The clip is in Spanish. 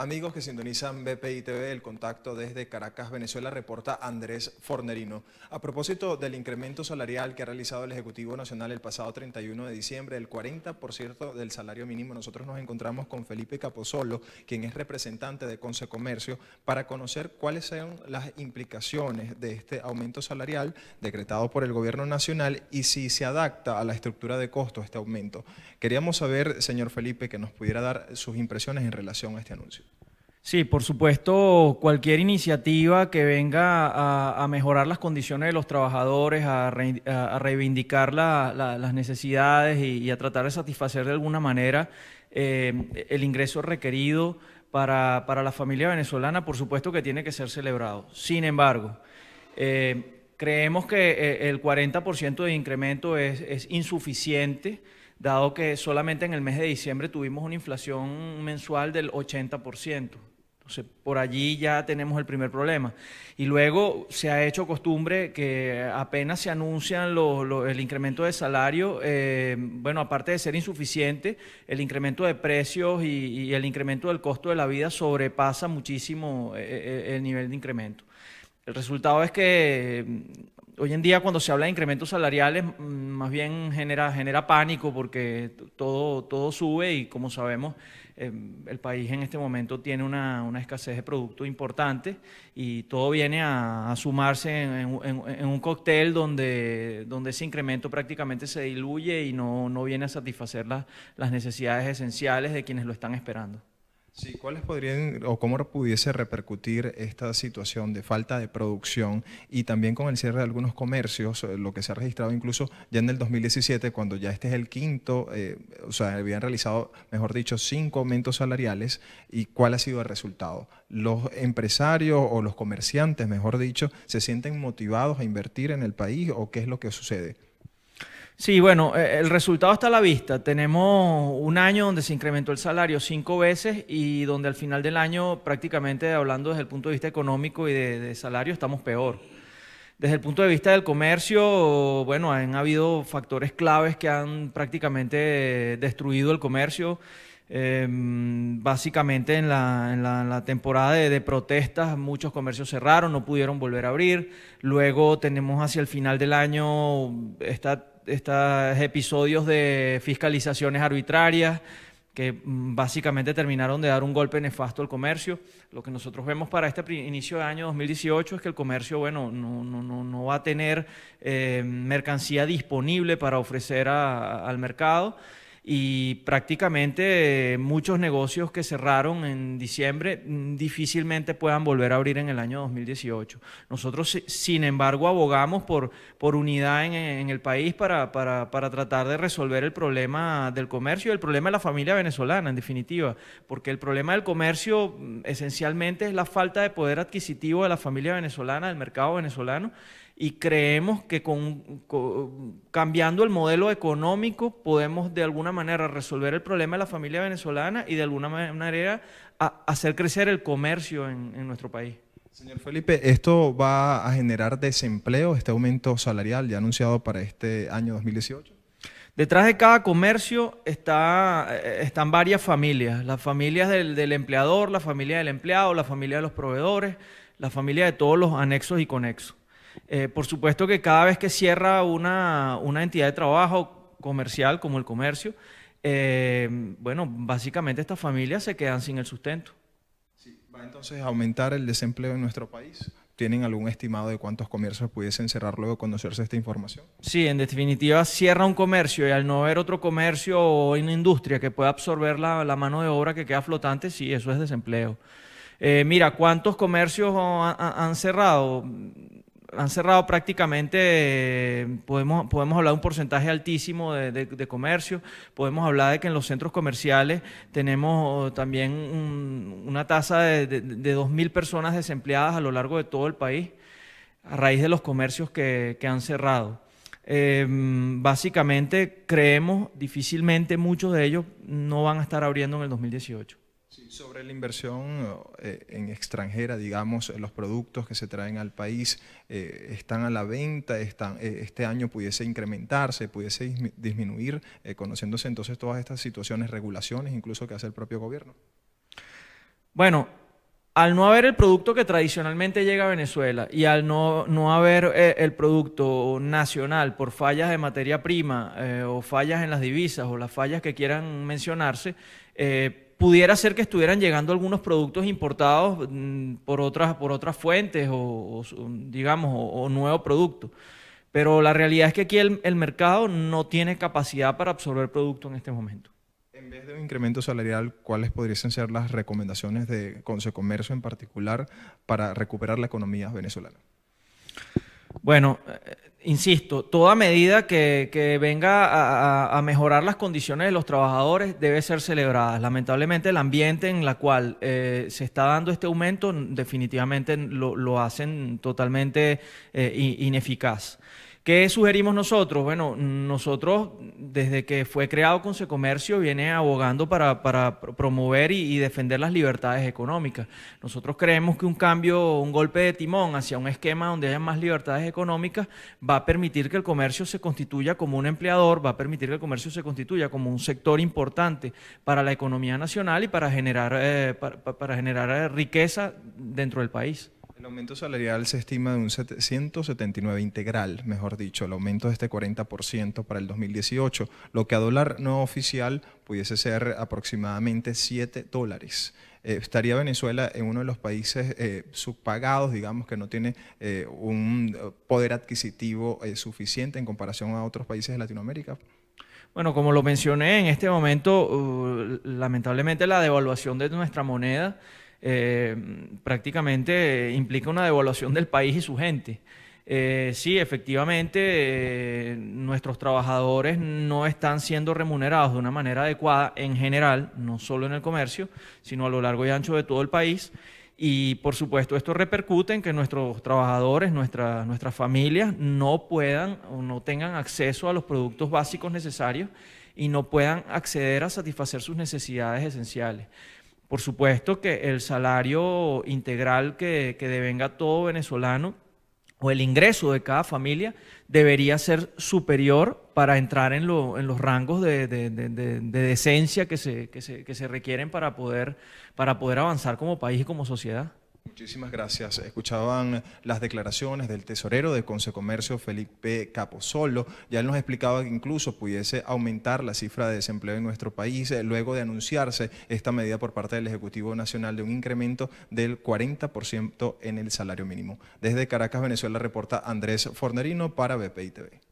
Amigos que sintonizan BPI TV, el contacto desde Caracas, Venezuela, reporta Andrés Fornerino. A propósito del incremento salarial que ha realizado el Ejecutivo Nacional el pasado 31 de diciembre, el 40% del salario mínimo, nosotros nos encontramos con Felipe Capozolo, quien es representante de Conce Comercio, para conocer cuáles son las implicaciones de este aumento salarial decretado por el Gobierno Nacional y si se adapta a la estructura de costo este aumento. Queríamos saber, señor Felipe, que nos pudiera dar sus impresiones en relación a este anuncio. Sí, por supuesto, cualquier iniciativa que venga a, mejorar las condiciones de los trabajadores, a, reivindicar las necesidades y, a tratar de satisfacer de alguna manera eh, el ingreso requerido para, la familia venezolana, por supuesto que tiene que ser celebrado. Sin embargo, eh, creemos que eh, el 40% de incremento es, es insuficiente dado que solamente en el mes de diciembre tuvimos una inflación mensual del 80% por allí ya tenemos el primer problema. Y luego se ha hecho costumbre que apenas se anuncian el incremento de salario, eh, bueno, aparte de ser insuficiente, el incremento de precios y, el incremento del costo de la vida sobrepasa muchísimo eh, eh, el nivel de incremento. El resultado es que mm, hoy en día cuando se habla de incrementos salariales, mm, más bien genera, genera pánico porque todo, todo sube y como sabemos, Em, el país en este momento tiene una, escasez de productos importante y todo viene a, sumarse en, un cóctel donde, ese incremento prácticamente se diluye y no, viene a satisfacer las necesidades esenciales de quienes lo están esperando. ¿cuáles podrían o cómo pudiese repercutir esta situación de falta de producción y también con el cierre de algunos comercios, eh, lo que se ha registrado incluso ya en el 2017, cuando ya este es el quinto, eh, o sea, habían realizado, mejor dicho, cinco aumentos salariales y cuál ha sido el resultado? ¿Los empresarios o los comerciantes, mejor dicho, se sienten motivados a invertir en el país o qué es lo que sucede? Sí, bueno, eh, el resultado está a la vista. Tenemos un año donde se incrementó el salario cinco veces y donde al final del año, prácticamente hablando desde el punto de vista económico y de, salario, estamos peor. Desde el punto de vista del comercio, bueno, han habido factores claves que han prácticamente destruido el comercio. Em, básicamente en la, temporada de, de, protestas muchos comercios cerraron, no pudieron volver a abrir. Luego tenemos hacia el final del año esta estos episodios de fiscalizaciones arbitrarias que mm, básicamente terminaron de dar un golpe nefasto al comercio. Lo que nosotros vemos para este inicio de año 2018 es que el comercio, bueno, no, va a tener eh, mercancía disponible para ofrecer al mercado y prácticamente eh, muchos negocios que cerraron en diciembre mm, difícilmente puedan volver a abrir en el año 2018. Nosotros, sin embargo, abogamos por, unidad en, el país para, tratar de resolver el problema del comercio y el problema de la familia venezolana, en definitiva, porque el problema del comercio mm, esencialmente es la falta de poder adquisitivo de la familia venezolana, del mercado venezolano y creemos que con, cambiando el modelo económico podemos de alguna manera resolver el problema de la familia venezolana y de alguna manera hacer crecer el comercio en, nuestro país. Señor Felipe, ¿esto va a generar desempleo, este aumento salarial ya anunciado para este año 2018? Detrás de cada comercio eh, están varias familias, las familias del, empleador, la familia del empleado, la familia de los proveedores, la familia de todos los anexos y conexos. Eh, por supuesto que cada vez que cierra una, entidad de trabajo comercial como el comercio, eh, bueno, básicamente estas familias se quedan sin el sustento. ¿Va entonces a aumentar el desempleo en nuestro país? ¿Tienen algún estimado de cuántos comercios pudiesen cerrar luego de conocerse esta información? Sí, en definitiva, cierra un comercio y al no haber otro comercio o una industria que pueda absorber la, mano de obra que queda flotante, sí, eso es desempleo. Eh, mira, ¿cuántos comercios han cerrado? han cerrado prácticamente, podemos, podemos hablar de un porcentaje altísimo de, comercio, podemos hablar de que en los centros comerciales tenemos oh, también una tasa de, de 2.000 personas desempleadas a lo largo de todo el país a raíz de los comercios que, han cerrado. Em, básicamente creemos difícilmente muchos de ellos no van a estar abriendo en el 2018 sobre la inversión eh, en extranjera, digamos, los productos que se traen al país eh, están a la venta, están, eh, este año pudiese incrementarse, pudiese disminuir, conociéndose entonces todas estas situaciones, regulaciones, incluso que hace el propio gobierno. Bueno, al no haber el producto que tradicionalmente llega a Venezuela y al no, no haber el producto nacional por fallas de materia prima o fallas en las divisas o las fallas que quieran mencionarse, eh, pudiera ser que estuvieran llegando algunos productos importados mm, por otras, por otras fuentes o, mm, digamos, o, nuevo producto. Pero la realidad es que aquí el, mercado no tiene capacidad para absorber producto en este momento. En vez de un incremento salarial, ¿cuáles podrían ser las recomendaciones de comercio en particular para recuperar la economía venezolana? Bueno, eh, insisto, toda medida que, venga a, mejorar las condiciones de los trabajadores debe ser celebrada. Lamentablemente el ambiente en el cual eh, se está dando este aumento definitivamente lo, hacen totalmente eh, ineficaz. ¿Qué sugerimos nosotros? Bueno, nosotros desde que fue creado Comercio viene abogando para, promover y, defender las libertades económicas. Nosotros creemos que un cambio, un golpe de timón hacia un esquema donde haya más libertades económicas va a permitir que el comercio se constituya como un empleador, va a permitir que el comercio se constituya como un sector importante para la economía nacional y para generar, eh, para generar eh, riqueza dentro del país. El aumento salarial se estima de un 179 integral, mejor dicho, el aumento de este 40% para el 2018, lo que a dólar no oficial pudiese ser aproximadamente 7 dólares. Eh, estaría Venezuela en uno de los países eh, subpagados, digamos, que no tiene eh, un poder adquisitivo suficiente en comparación a otros países de Latinoamérica. Bueno, como lo mencioné, en este momento, uh, lamentablemente la devaluación de nuestra moneda eh, prácticamente eh, implica una devaluación del país y su gente. Eh, sí, efectivamente, nuestros trabajadores no están siendo remunerados de una manera adecuada en general, no solo en el comercio, sino a lo largo y ancho de todo el país. Y por supuesto esto repercute en que nuestros trabajadores, nuestras familias no puedan o no tengan acceso a los productos básicos necesarios y no puedan acceder a satisfacer sus necesidades esenciales. Por supuesto que el salario integral que, que devenga todo venezolano o el ingreso de cada familia debería ser superior para entrar en, en los rangos de, decencia que se, que se, requieren para poder, para poder avanzar como país y como sociedad. Muchísimas gracias. Escuchaban las declaraciones del tesorero de Comercio, Felipe Caposolo. Ya él nos explicaba que incluso pudiese aumentar la cifra de desempleo en nuestro país eh, luego de anunciarse esta medida por parte del Ejecutivo Nacional de un incremento del 40% en el salario mínimo. Desde Caracas, Venezuela, reporta Andrés Fornerino para BPI TV.